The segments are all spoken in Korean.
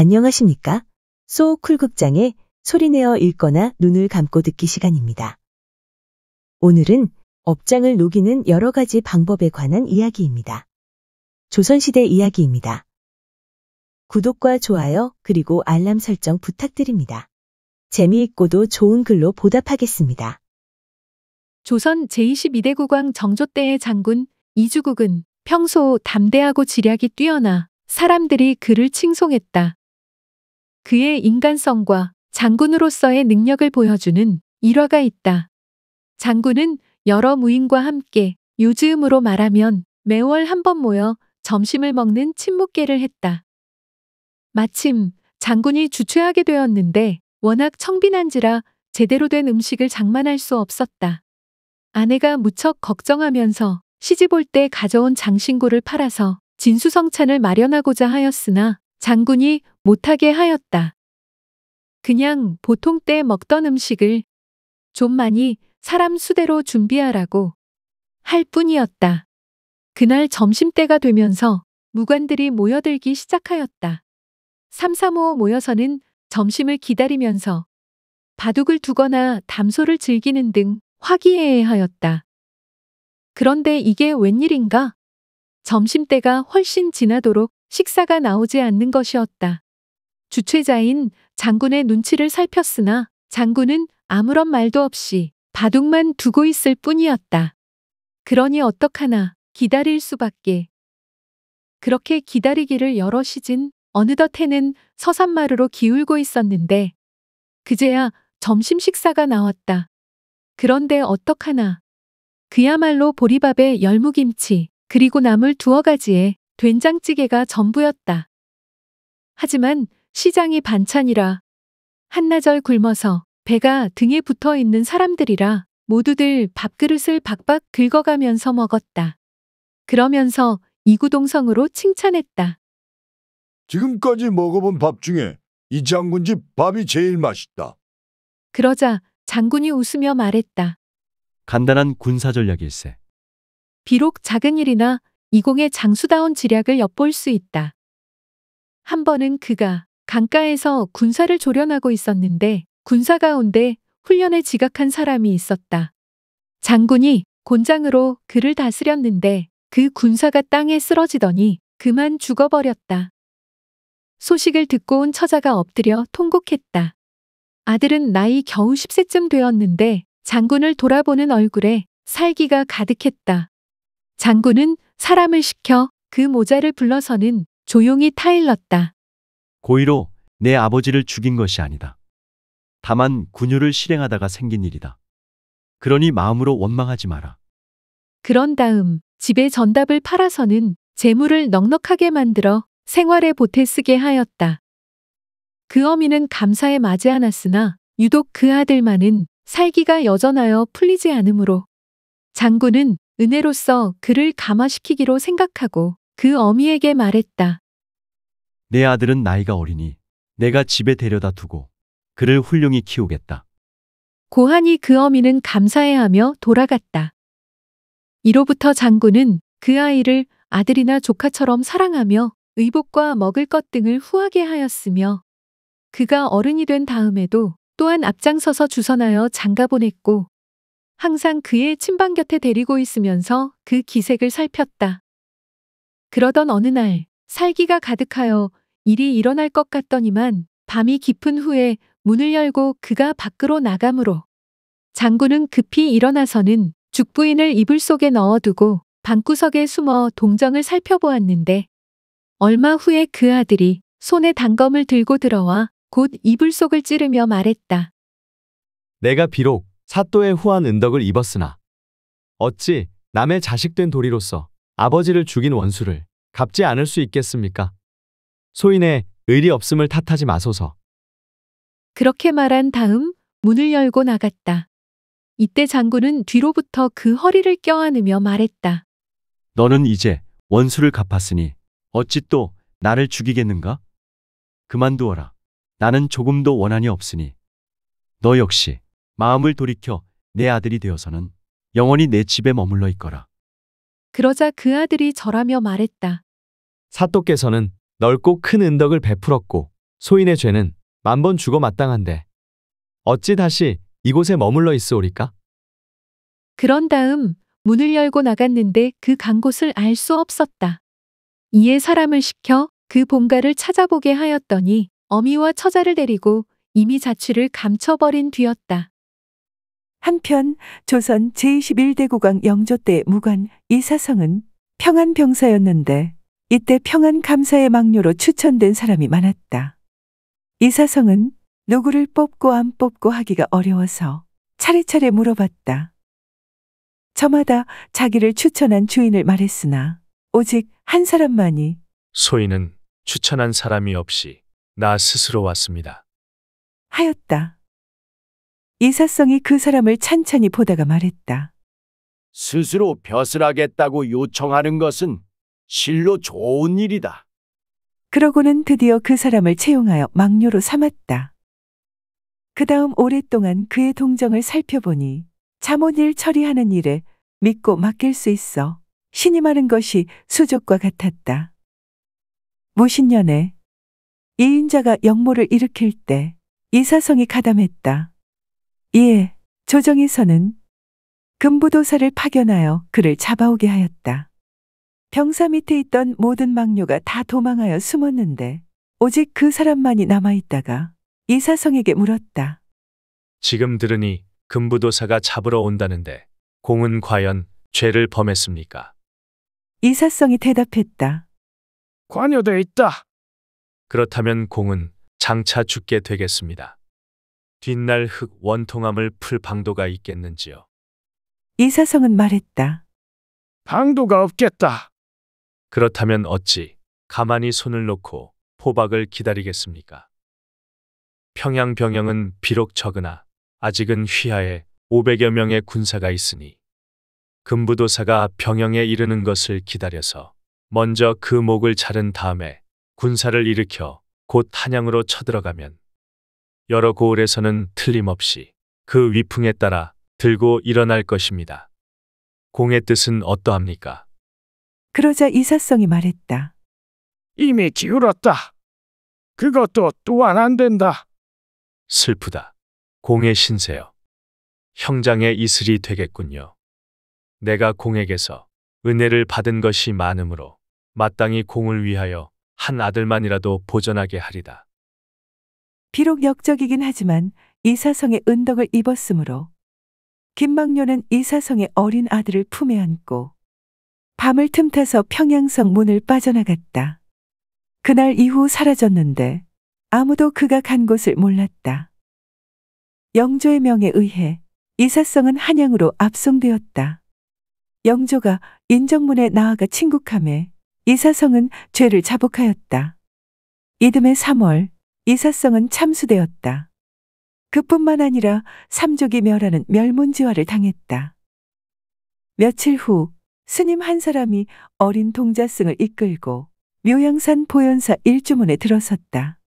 안녕하십니까? 소쿨 극장의 소리내어 읽거나 눈을 감고 듣기 시간입니다. 오늘은 업장을 녹이는 여러 가지 방법에 관한 이야기입니다. 조선시대 이야기입니다. 구독과 좋아요 그리고 알람 설정 부탁드립니다. 재미있고도 좋은 글로 보답하겠습니다. 조선 제22대 국왕 정조 때의 장군 이주국은 평소 담대하고 지략이 뛰어나 사람들이 그를 칭송했다. 그의 인간성과 장군으로서의 능력을 보여주는 일화가 있다. 장군은 여러 무인과 함께 요즈음으로 말하면 매월 한 번 모여 점심을 먹는 친묵계를 했다. 마침 장군이 주최하게 되었는데 워낙 청빈한지라 제대로 된 음식을 장만할 수 없었다. 아내가 무척 걱정하면서 시집 올때 가져온 장신구를 팔아서 진수성찬을 마련하고자 하였으나 장군이 못하게 하였다. 그냥 보통 때 먹던 음식을 좀 많이 사람 수대로 준비하라고 할 뿐이었다. 그날 점심때가 되면서 무관들이 모여들기 시작하였다. 삼삼오오 모여서는 점심을 기다리면서 바둑을 두거나 담소를 즐기는 등 화기애애하였다. 그런데 이게 웬일인가? 점심때가 훨씬 지나도록 식사가 나오지 않는 것이었다. 주최자인 장군의 눈치를 살폈으나 장군은 아무런 말도 없이 바둑만 두고 있을 뿐이었다. 그러니 어떡하나 기다릴 수밖에. 그렇게 기다리기를 여러 시즌 어느덧 해는 서산마루로 기울고 있었는데 그제야 점심 식사가 나왔다. 그런데 어떡하나. 그야말로 보리밥에 열무김치 그리고 나물 두어 가지에 된장찌개가 전부였다. 하지만 시장이 반찬이라 한나절 굶어서 배가 등에 붙어 있는 사람들이라 모두들 밥그릇을 박박 긁어가면서 먹었다. 그러면서 이구동성으로 칭찬했다. 지금까지 먹어본 밥 중에 이 장군 집 밥이 제일 맛있다. 그러자 장군이 웃으며 말했다. 간단한 군사 전략일세. 비록 작은 일이나 이공의 장수다운 지략을 엿볼 수 있다. 한 번은 그가 강가에서 군사를 조련하고 있었는데 군사 가운데 훈련에 지각한 사람이 있었다. 장군이 곤장으로 그를 다스렸는데 그 군사가 땅에 쓰러지더니 그만 죽어버렸다. 소식을 듣고 온 처자가 엎드려 통곡했다. 아들은 나이 겨우 10세쯤 되었는데 장군을 돌아보는 얼굴에 살기가 가득했다. 장군은 사람을 시켜 그 모자를 불러서는 조용히 타일렀다. 고의로 내 아버지를 죽인 것이 아니다. 다만 군유를 실행하다가 생긴 일이다. 그러니 마음으로 원망하지 마라. 그런 다음 집에 전답을 팔아서는 재물을 넉넉하게 만들어 생활에 보태 쓰게 하였다. 그 어미는 감사에 맞지 않았으나 유독 그 아들만은 살기가 여전하여 풀리지 않으므로 장군은 은혜로서 그를 감화시키기로 생각하고 그 어미에게 말했다. 내 아들은 나이가 어리니 내가 집에 데려다 두고 그를 훌륭히 키우겠다. 고한이 그 어미는 감사해하며 돌아갔다. 이로부터 장군은 그 아이를 아들이나 조카처럼 사랑하며 의복과 먹을 것 등을 후하게 하였으며 그가 어른이 된 다음에도 또한 앞장서서 주선하여 장가 보냈고 항상 그의 침방 곁에 데리고 있으면서 그 기색을 살폈다. 그러던 어느 날 살기가 가득하여 일이 일어날 것 같더니만 밤이 깊은 후에 문을 열고 그가 밖으로 나가므로 장군은 급히 일어나서는 죽부인을 이불 속에 넣어두고 방구석에 숨어 동정을 살펴보았는데 얼마 후에 그 아들이 손에 단검을 들고 들어와 곧 이불 속을 찌르며 말했다. 내가 비록 사또의 후한 은덕을 입었으나 어찌 남의 자식된 도리로서 아버지를 죽인 원수를 갚지 않을 수 있겠습니까? 소인의 의리 없음을 탓하지 마소서. 그렇게 말한 다음 문을 열고 나갔다. 이때 장군은 뒤로부터 그 허리를 껴안으며 말했다. 너는 이제 원수를 갚았으니 어찌 또 나를 죽이겠는가? 그만두어라. 나는 조금도 원한이 없으니 너 역시 마음을 돌이켜 내 아들이 되어서는 영원히 내 집에 머물러 있거라. 그러자 그 아들이 절하며 말했다. 사또께서는 넓고 큰 은덕을 베풀었고 소인의 죄는 만 번 죽어 마땅한데 어찌 다시 이곳에 머물러 있으오리까? 그런 다음 문을 열고 나갔는데 그 간 곳을 알 수 없었다. 이에 사람을 시켜 그 본가를 찾아보게 하였더니 어미와 처자를 데리고 이미 자취를 감춰버린 뒤였다. 한편 조선 제21대 국왕 영조 때 무관 이사성은 평안병사였는데 이때 평안감사의 망료로 추천된 사람이 많았다. 이사성은 누구를 뽑고 안 뽑고 하기가 어려워서 차례차례 물어봤다. 저마다 자기를 추천한 주인을 말했으나 오직 한 사람만이 소인은 추천한 사람이 없이 나 스스로 왔습니다. 하였다. 이사성이 그 사람을 찬찬히 보다가 말했다. 스스로 벼슬 하겠다고 요청하는 것은 실로 좋은 일이다. 그러고는 드디어 그 사람을 채용하여 막료로 삼았다. 그 다음 오랫동안 그의 동정을 살펴보니 잠옷일 처리하는 일에 믿고 맡길 수 있어 신임하는 것이 수족과 같았다. 무신년에 이인자가 역모를 일으킬 때 이사성이 가담했다. 이에 예, 조정에서는 금부도사를 파견하여 그를 잡아오게 하였다. 병사 밑에 있던 모든 망료가 다 도망하여 숨었는데 오직 그 사람만이 남아있다가 이사성에게 물었다. 지금 들으니 금부도사가 잡으러 온다는데 공은 과연 죄를 범했습니까? 이사성이 대답했다. 관여돼 있다. 그렇다면 공은 장차 죽게 되겠습니다. 뒷날 흙 원통함을 풀 방도가 있겠는지요. 이사성은 말했다. 방도가 없겠다. 그렇다면 어찌 가만히 손을 놓고 포박을 기다리겠습니까? 평양 병영은 비록 적으나 아직은 휘하에 500여 명의 군사가 있으니 금부도사가 병영에 이르는 것을 기다려서 먼저 그 목을 자른 다음에 군사를 일으켜 곧 한양으로 쳐들어가면 여러 고을에서는 틀림없이 그 위풍에 따라 들고 일어날 것입니다. 공의 뜻은 어떠합니까? 그러자 이사성이 말했다. 이미 기울었다. 그것도 또한 안 된다. 슬프다. 공의 신세요. 형장의 이슬이 되겠군요. 내가 공에게서 은혜를 받은 것이 많으므로 마땅히 공을 위하여 한 아들만이라도 보전하게 하리다. 비록 역적이긴 하지만 이사성의 은덕을 입었으므로 김망료는 이사성의 어린 아들을 품에 안고 밤을 틈타서 평양성 문을 빠져나갔다. 그날 이후 사라졌는데 아무도 그가 간 곳을 몰랐다. 영조의 명에 의해 이사성은 한양으로 압송되었다. 영조가 인정문에 나아가 친국함에 이사성은 죄를 자복하였다. 이듬해 3월 이사성은 참수되었다. 그뿐만 아니라 삼족이 멸하는 멸문지화를 당했다. 며칠 후 스님 한 사람이 어린 동자승을 이끌고 묘양산 보현사 일주문에 들어섰다.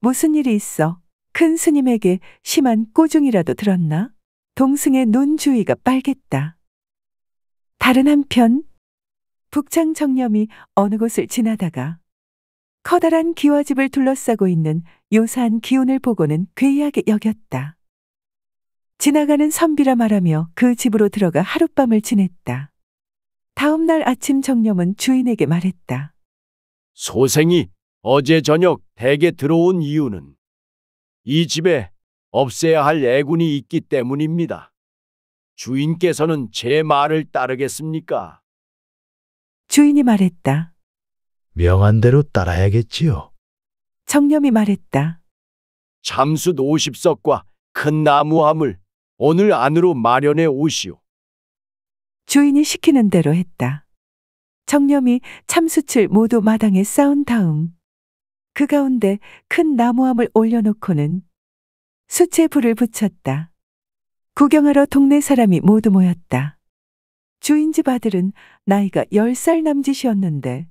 무슨 일이 있어? 큰 스님에게 심한 꼬중이라도 들었나? 동승의 눈 주위가 빨갰다. 다른 한편 북창 청렴이 어느 곳을 지나다가 커다란 기와집을 둘러싸고 있는 요사한 기운을 보고는 괴이하게 여겼다. 지나가는 선비라 말하며 그 집으로 들어가 하룻밤을 지냈다. 다음 날 아침 정념은 주인에게 말했다. 소생이 어제 저녁 댁에 들어온 이유는 이 집에 없애야 할 애군이 있기 때문입니다. 주인께서는 제 말을 따르겠습니까? 주인이 말했다. 명한 대로 따라야겠지요. 청렴이 말했다. 잠수 50석과 큰 나무함을 오늘 안으로 마련해 오시오. 주인이 시키는 대로 했다. 청렴이 참수칠 모두 마당에 쌓은 다음 그 가운데 큰 나무함을 올려놓고는 수채 불을 붙였다. 구경하러 동네 사람이 모두 모였다. 주인 집 아들은 나이가 1살 남짓이었는데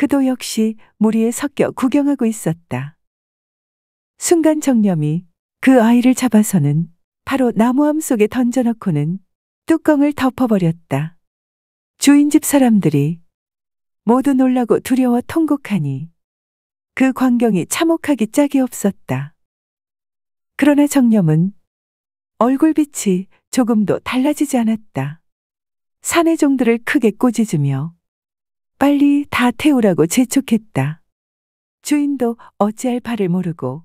그도 역시 무리에 섞여 구경하고 있었다. 순간 정념이 그 아이를 잡아서는 바로 나무함 속에 던져넣고는 뚜껑을 덮어버렸다. 주인집 사람들이 모두 놀라고 두려워 통곡하니 그 광경이 참혹하기 짝이 없었다. 그러나 정념은 얼굴빛이 조금도 달라지지 않았다. 사내종들을 크게 꼬지주며 빨리 다 태우라고 재촉했다. 주인도 어찌할 바를 모르고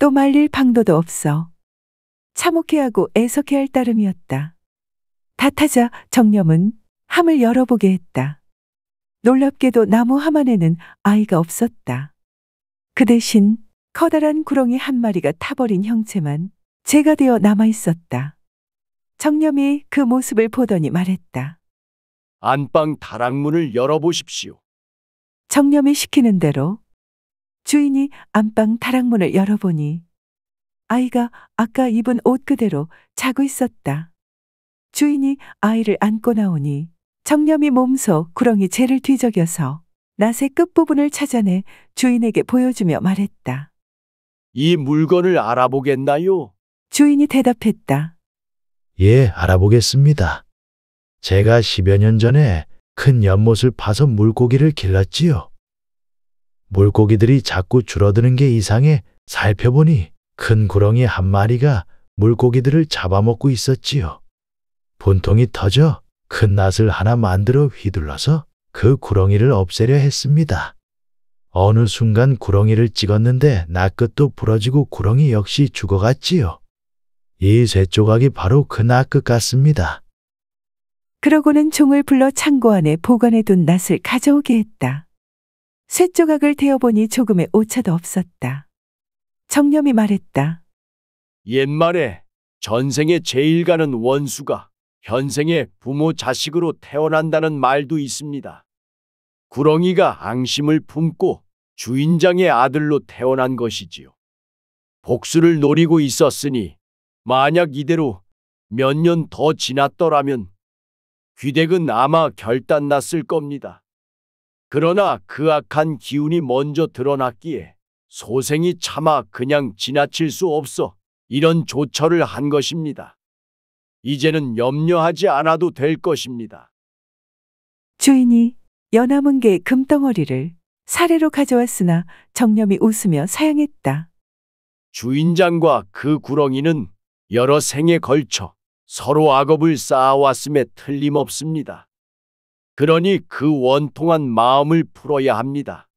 또 말릴 방도도 없어 참혹해하고 애석해할 따름이었다. 다 타자 정념은 함을 열어보게 했다. 놀랍게도 나무 함 안에는 아이가 없었다. 그 대신 커다란 구렁이 한 마리가 타버린 형체만 재가 되어 남아 있었다. 정념이 그 모습을 보더니 말했다. 안방 다락문을 열어보십시오. 청렴이 시키는 대로 주인이 안방 다락문을 열어보니 아이가 아까 입은 옷 그대로 자고 있었다. 주인이 아이를 안고 나오니 청렴이 몸소 구렁이 채를 뒤적여서 낫의 끝부분을 찾아내 주인에게 보여주며 말했다. 이 물건을 알아보겠나요? 주인이 대답했다. 예, 알아보겠습니다. 제가 10여 년 전에 큰 연못을 파서 물고기를 길렀지요. 물고기들이 자꾸 줄어드는 게 이상해 살펴보니 큰 구렁이 한 마리가 물고기들을 잡아먹고 있었지요. 분통이 터져 큰 낫을 하나 만들어 휘둘러서 그 구렁이를 없애려 했습니다. 어느 순간 구렁이를 찍었는데 낫끝도 부러지고 구렁이 역시 죽어갔지요. 이 쇠조각이 바로 그 낫끝 같습니다. 그러고는 종을 불러 창고 안에 보관해둔 낫을 가져오게 했다. 쇳조각을 태어보니 조금의 오차도 없었다. 정념이 말했다. 옛말에 전생에 제일가는 원수가 현생에 부모 자식으로 태어난다는 말도 있습니다. 구렁이가 앙심을 품고 주인장의 아들로 태어난 것이지요. 복수를 노리고 있었으니 만약 이대로 몇 년 더 지났더라면 귀댁은 아마 결단났을 겁니다. 그러나 그 악한 기운이 먼저 드러났기에 소생이 차마 그냥 지나칠 수 없어 이런 조처를 한 것입니다. 이제는 염려하지 않아도 될 것입니다. 주인이 연화문 계의 금덩어리를 사례로 가져왔으나 정념이 웃으며 사양했다. 주인장과 그 구렁이는 여러 생에 걸쳐 서로 악업을 쌓아왔음에 틀림없습니다. 그러니 그 원통한 마음을 풀어야 합니다.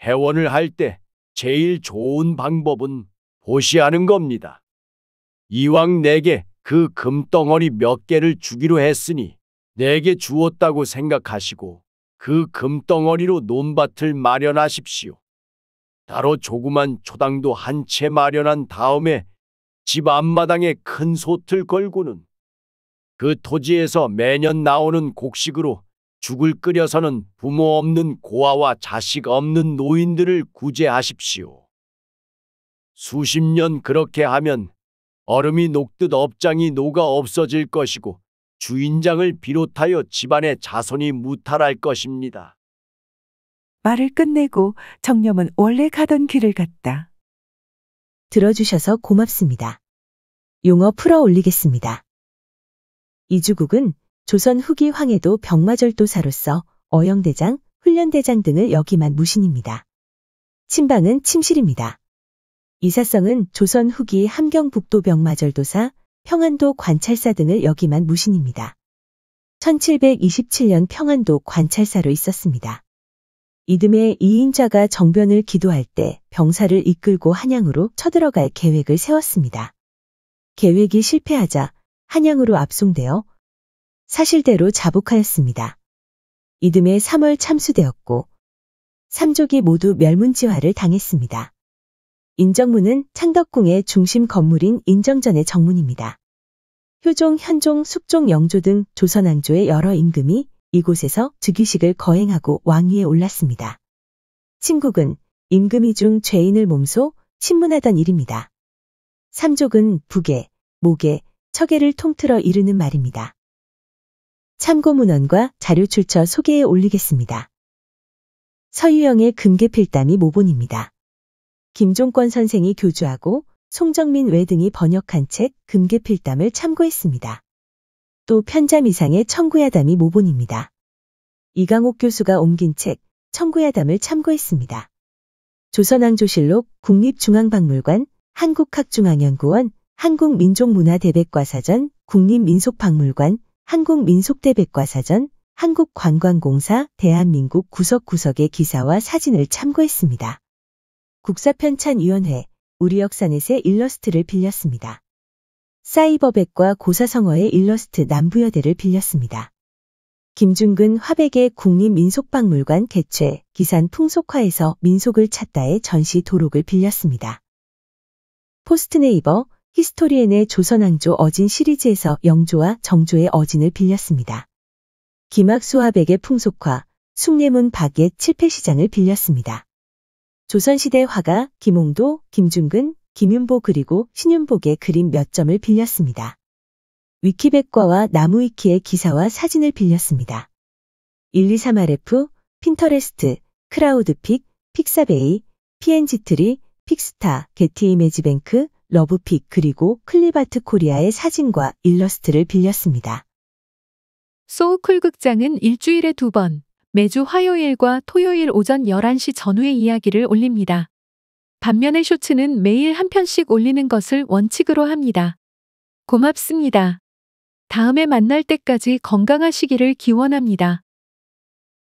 해원을 할 때 제일 좋은 방법은 보시하는 겁니다. 이왕 내게 그 금덩어리 몇 개를 주기로 했으니 내게 주었다고 생각하시고 그 금덩어리로 논밭을 마련하십시오. 따로 조그만 초당도 한 채 마련한 다음에 집 앞마당에 큰 소틀 걸고는 그 토지에서 매년 나오는 곡식으로 죽을 끓여서는 부모 없는 고아와 자식 없는 노인들을 구제하십시오. 수십 년 그렇게 하면 얼음이 녹듯 업장이 녹아 없어질 것이고 주인장을 비롯하여 집안의 자손이 무탈할 것입니다. 말을 끝내고 정념은 원래 가던 길을 갔다. 들어주셔서 고맙습니다. 용어 풀어 올리겠습니다. 이주국은 조선 후기 황해도 병마절도사로서 어영대장, 훈련대장 등을 역임한 무신입니다. 침방은 침실입니다. 이사성은 조선 후기 함경북도 병마절도사, 평안도 관찰사 등을 역임한 무신입니다. 1727년 평안도 관찰사로 있었습니다. 이듬해 이인자가 정변을 기도할 때 병사를 이끌고 한양으로 쳐들어갈 계획을 세웠습니다. 계획이 실패하자 한양으로 압송되어 사실대로 자복하였습니다. 이듬해 3월 참수되었고 삼족이 모두 멸문지화를 당했습니다. 인정문은 창덕궁의 중심 건물인 인정전의 정문입니다. 효종, 현종, 숙종, 영조 등 조선 왕조의 여러 임금이 이곳에서 즉위식을 거행하고 왕위에 올랐습니다. 친국은 임금이 중 죄인을 몸소 신문하던 일입니다. 삼족은 북에, 목에, 척에를 통틀어 이르는 말입니다. 참고 문헌과 자료 출처 소개에 올리겠습니다. 서유영의 금계필담이 모본입니다. 김종권 선생이 교주하고 송정민 외 등이 번역한 책 금계필담을 참고했습니다. 또 편잠 이상의 청구야담이 모본입니다. 이강옥 교수가 옮긴 책 청구야담을 참고했습니다. 조선왕조실록 국립중앙박물관 한국학중앙연구원 한국민족문화대백과사전 국립민속박물관 한국민속대백과사전 한국관광공사 대한민국 구석구석의 기사와 사진을 참고했습니다. 국사편찬위원회 우리 역산에서 일러스트를 빌렸습니다. 사이버백과 고사성어의 일러스트 남부여대를 빌렸습니다. 김중근 화백의 국립민속박물관 개최, 기산 풍속화에서 민속을 찾다의 전시 도록을 빌렸습니다. 포스트네이버, 히스토리엔의 조선왕조 어진 시리즈에서 영조와 정조의 어진을 빌렸습니다. 김학수 화백의 풍속화, 숭례문 박의 칠패시장을 빌렸습니다. 조선시대 화가 김홍도, 김중근, 김윤보 그리고 신윤복의 그림 몇 점을 빌렸습니다. 위키백과와 나무위키의 기사와 사진을 빌렸습니다. 1 2 3 r f 핀터레스트, 크라우드픽, 픽사베이, PNG트리, 픽스타, 게티이미지뱅크, 러브픽 그리고 클리바트 코리아의 사진과 일러스트를 빌렸습니다. 소우쿨 극장은 일주일에 두 번, 매주 화요일과 토요일 오전 11시 전후의 이야기를 올립니다. 반면에 쇼츠는 매일 한 편씩 올리는 것을 원칙으로 합니다. 고맙습니다. 다음에 만날 때까지 건강하시기를 기원합니다.